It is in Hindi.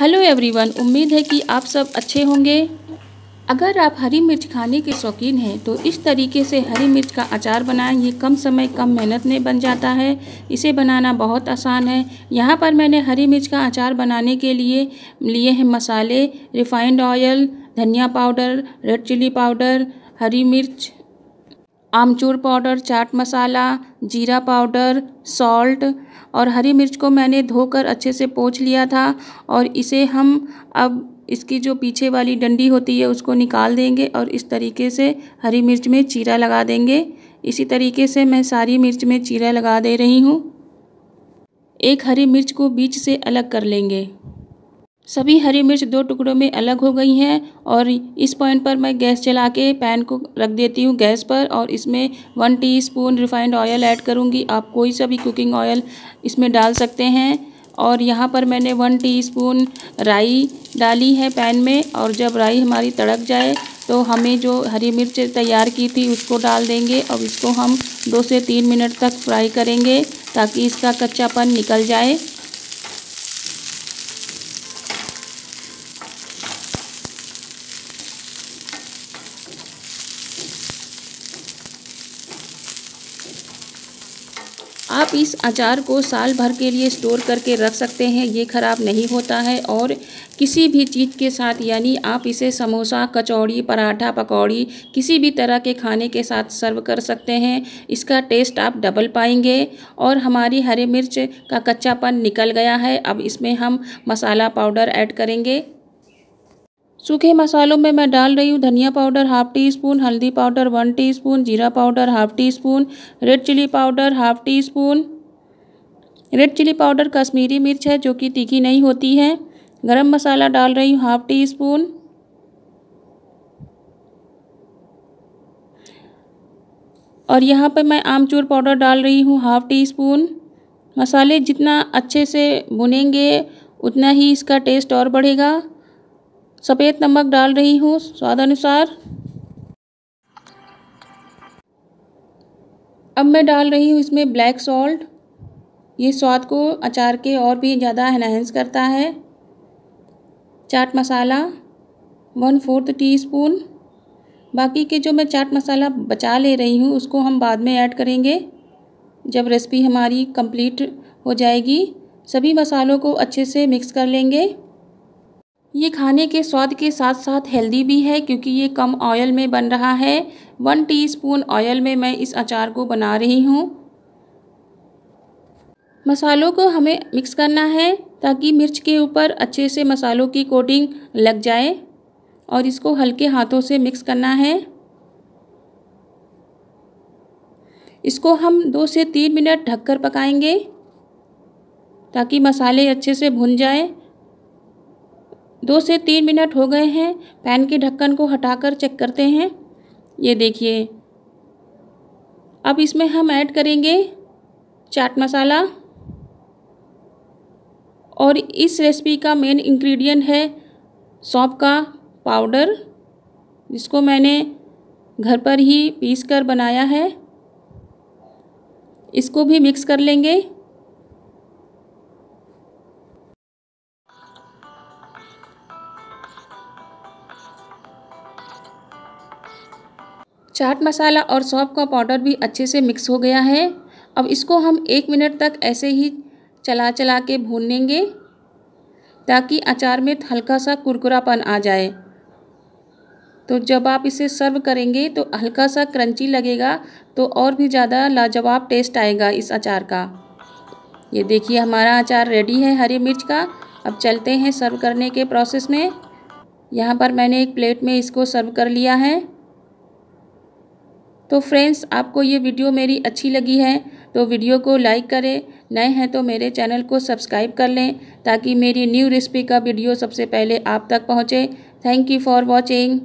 हेलो एवरीवन उम्मीद है कि आप सब अच्छे होंगे अगर आप हरी मिर्च खाने के शौकीन हैं तो इस तरीके से हरी मिर्च का अचार बनाएं ये कम समय कम मेहनत में बन जाता है इसे बनाना बहुत आसान है यहाँ पर मैंने हरी मिर्च का अचार बनाने के लिए लिए हैं मसाले रिफाइंड ऑयल धनिया पाउडर रेड चिली पाउडर हरी मिर्च आमचूर पाउडर चाट मसाला जीरा पाउडर सॉल्ट और हरी मिर्च को मैंने धोकर अच्छे से पोंछ लिया था और इसे हम अब इसकी जो पीछे वाली डंडी होती है उसको निकाल देंगे और इस तरीके से हरी मिर्च में चीरा लगा देंगे इसी तरीके से मैं सारी मिर्च में चीरा लगा दे रही हूँ एक हरी मिर्च को बीच से अलग कर लेंगे सभी हरी मिर्च दो टुकड़ों में अलग हो गई हैं और इस पॉइंट पर मैं गैस चला के पैन को रख देती हूँ गैस पर और इसमें one teaspoon refined oil add करूँगी आप कोई सा भी कुकिंग ऑयल इसमें डाल सकते हैं और यहाँ पर मैंने वन टीस्पून राई डाली है पैन में और जब राई हमारी तड़क जाए तो हमें जो हरी मिर्च तैयार की थी उसको डाल देंगे और इसको हम दो से तीन मिनट तक फ्राई करेंगे ताकि इसका कच्चापन निकल जाए आप इस अचार को साल भर के लिए स्टोर करके रख सकते हैं ये ख़राब नहीं होता है और किसी भी चीज़ के साथ यानी आप इसे समोसा कचौड़ी पराठा पकौड़ी किसी भी तरह के खाने के साथ सर्व कर सकते हैं इसका टेस्ट आप डबल पाएंगे और हमारी हरी मिर्च का कच्चापन निकल गया है अब इसमें हम मसाला पाउडर ऐड करेंगे सूखे मसालों में मैं डाल रही हूँ धनिया पाउडर हाफ टी स्पून हल्दी पाउडर वन टी स्पून जीरा powder half teaspoon red chili powder half teaspoon red chili powder Kashmiri मिर्च है जो कि तीखी नहीं होती है गरम मसाला डाल रही हूँ हाफ टी स्पून और यहाँ पर मैं आमचूर पाउडर डाल रही हूँ हाफ टी स्पून मसाले जितना अच्छे से भुनेंगे उतना ही इसका टेस्ट और बढ़ेगा सफ़ेद नमक डाल रही हूँ स्वाद अनुसार अब मैं डाल रही हूँ इसमें ब्लैक सॉल्ट ये स्वाद को अचार के और भी ज़्यादा इनहेंस करता है चाट मसाला वन फोर्थ टी स्पून बाकी के जो मैं चाट मसाला बचा ले रही हूँ उसको हम बाद में ऐड करेंगे जब रेसिपी हमारी कंप्लीट हो जाएगी सभी मसालों को अच्छे से मिक्स कर लेंगे ये खाने के स्वाद के साथ साथ हेल्दी भी है क्योंकि ये कम ऑयल में बन रहा है वन टीस्पून ऑयल में मैं इस अचार को बना रही हूँ मसालों को हमें मिक्स करना है ताकि मिर्च के ऊपर अच्छे से मसालों की कोटिंग लग जाए और इसको हल्के हाथों से मिक्स करना है इसको हम दो से तीन मिनट ढककर पकाएंगे ताकि मसाले अच्छे से भुन जाए दो से तीन मिनट हो गए हैं पैन के ढक्कन को हटाकर चेक करते हैं ये देखिए अब इसमें हम ऐड करेंगे चाट मसाला और इस रेसिपी का मेन इंग्रेडिएंट है सौंप का पाउडर जिसको मैंने घर पर ही पीस कर बनाया है इसको भी मिक्स कर लेंगे चाट मसाला और सौंफ का पाउडर भी अच्छे से मिक्स हो गया है अब इसको हम एक मिनट तक ऐसे ही चला चला के भून ताकि अचार में हल्का सा कुरकुरापन आ जाए तो जब आप इसे सर्व करेंगे तो हल्का सा क्रंची लगेगा तो और भी ज़्यादा लाजवाब टेस्ट आएगा इस अचार का ये देखिए हमारा अचार रेडी है हरी मिर्च का अब चलते हैं सर्व करने के प्रोसेस में यहाँ पर मैंने एक प्लेट में इसको सर्व कर लिया है तो फ्रेंड्स आपको ये वीडियो मेरी अच्छी लगी है तो वीडियो को लाइक करें नए हैं तो मेरे चैनल को सब्सक्राइब कर लें ताकि मेरी न्यू रेसिपी का वीडियो सबसे पहले आप तक पहुँचे थैंक यू फॉर वॉचिंग